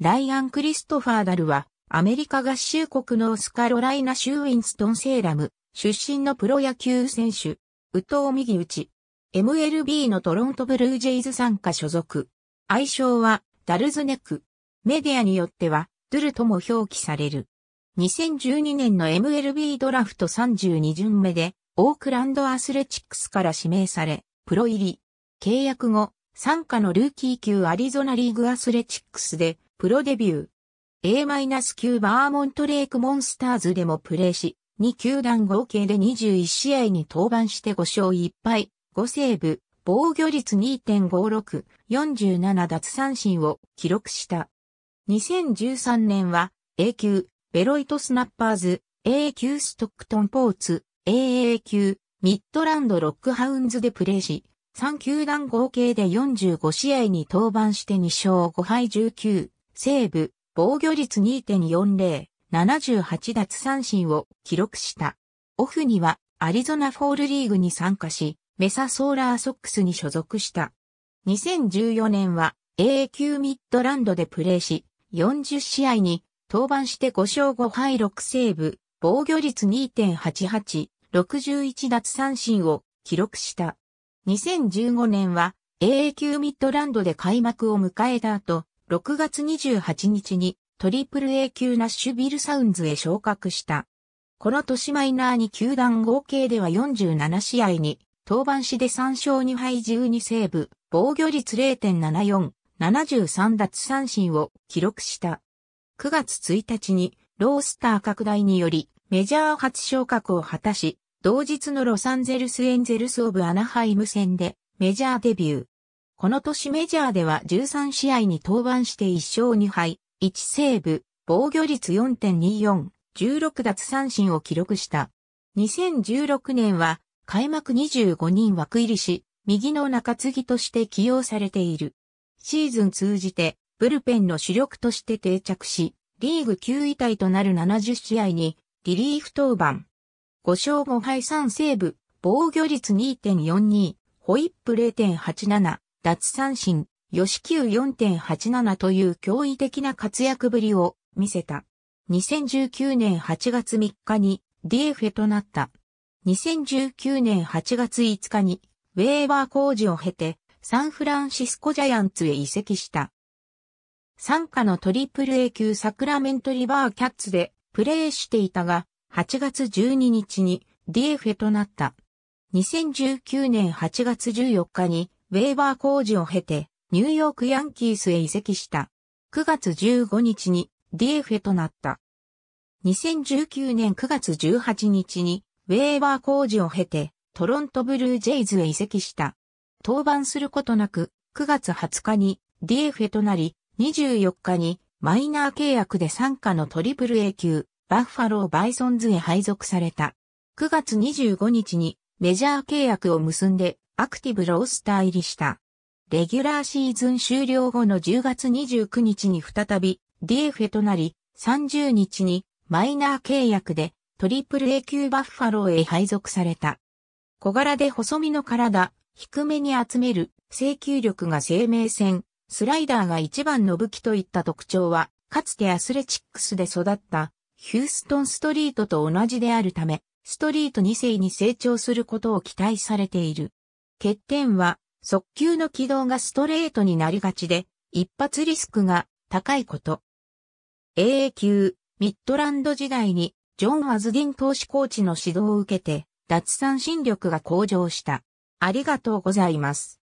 ライアン・クリストファー・ダルは、アメリカ合衆国のオスカロライナ州ウィンストン・セーラム、出身のプロ野球選手、宇藤右打ち。MLB のトロントブルージェイズ参加所属。愛称は、ダルズネク。メディアによっては、ドゥルとも表記される。2012年の MLB ドラフト32巡目で、オークランドアスレチックスから指名され、プロ入り。契約後、参加のルーキー級アリゾナリーグアスレチックスで、プロデビュー。A-9 バーモントレークモンスターズでもプレーし、2球団合計で21試合に登板して5勝1敗、5セーブ、防御率2.56、47奪三振を記録した。2013年は A 級、ベロイトスナッパーズ、A 級ストックトンポーツ、AA 級、ミッドランドロックハウンズでプレーし、3球団合計で45試合に登板して2勝5敗19セーブ、防御率2.40、78奪三振を記録した。オフにはアリゾナフォールリーグに参加し、メサソーラーソックスに所属した。2014年は a 級ミッドランドでプレーし、40試合に登板して5勝5敗6セーブ、防御率2.88、61奪三振を記録した。2015年は AA 級ミッドランドで開幕を迎えた後、6月28日にトリプル A 級ナッシュビルサウンズへ昇格した。この年マイナーに球団合計では47試合に、登板しで3勝2敗12セーブ、防御率0.74、73奪三振を記録した。9月1日にロースター拡大によりメジャー初昇格を果たし、同日のロサンゼルスエンゼルスオブアナハイム戦でメジャーデビュー。この年メジャーでは13試合に登板して1勝2敗、1セーブ、防御率4.24、16奪三振を記録した。2016年は開幕25人枠入りし、右の中継ぎとして起用されている。シーズン通じて、ブルペンの主力として定着し、リーグ9位体となる70試合に、リリーフ登板。5勝5敗3セーブ、防御率2.42、ホイップ0.87、奪三振、吉球4.87という驚異的な活躍ぶりを見せた。2019年8月3日に DF となった。2019年8月5日にウェーバー工事を経てサンフランシスコジャイアンツへ移籍した。参加のトリプル A 級サクラメントリバーキャッツでプレーしていたが8月12日に DF となった。2019年8月14日にウェーバー工事を経て、ニューヨークヤンキースへ移籍した。9月15日に DF となった。2019年9月18日に、ウェーバー工事を経て、トロントブルージェイズへ移籍した。登板することなく、9月20日に DF となり、24日にマイナー契約で参加のトリプル A 級、バッファローバイソンズへ配属された。9月25日にメジャー契約を結んでアクティブロースター入りした。レギュラーシーズン終了後の10月29日に再び DFA となり、30日にマイナー契約でトリプル A 級バッファローへ配属された。小柄で細身の体、低めに集める、制球力が生命線、スライダーが一番の武器といった特徴は、かつてアスレチックスで育ったヒューストンストリートと同じであるため、ストリート2世に成長することを期待されている。欠点は、速球の軌道がストレートになりがちで、一発リスクが高いこと。AA 級、ミッドランド時代に、ジョン・アズディン投資コーチの指導を受けて、脱三振力が向上した。ありがとうございます。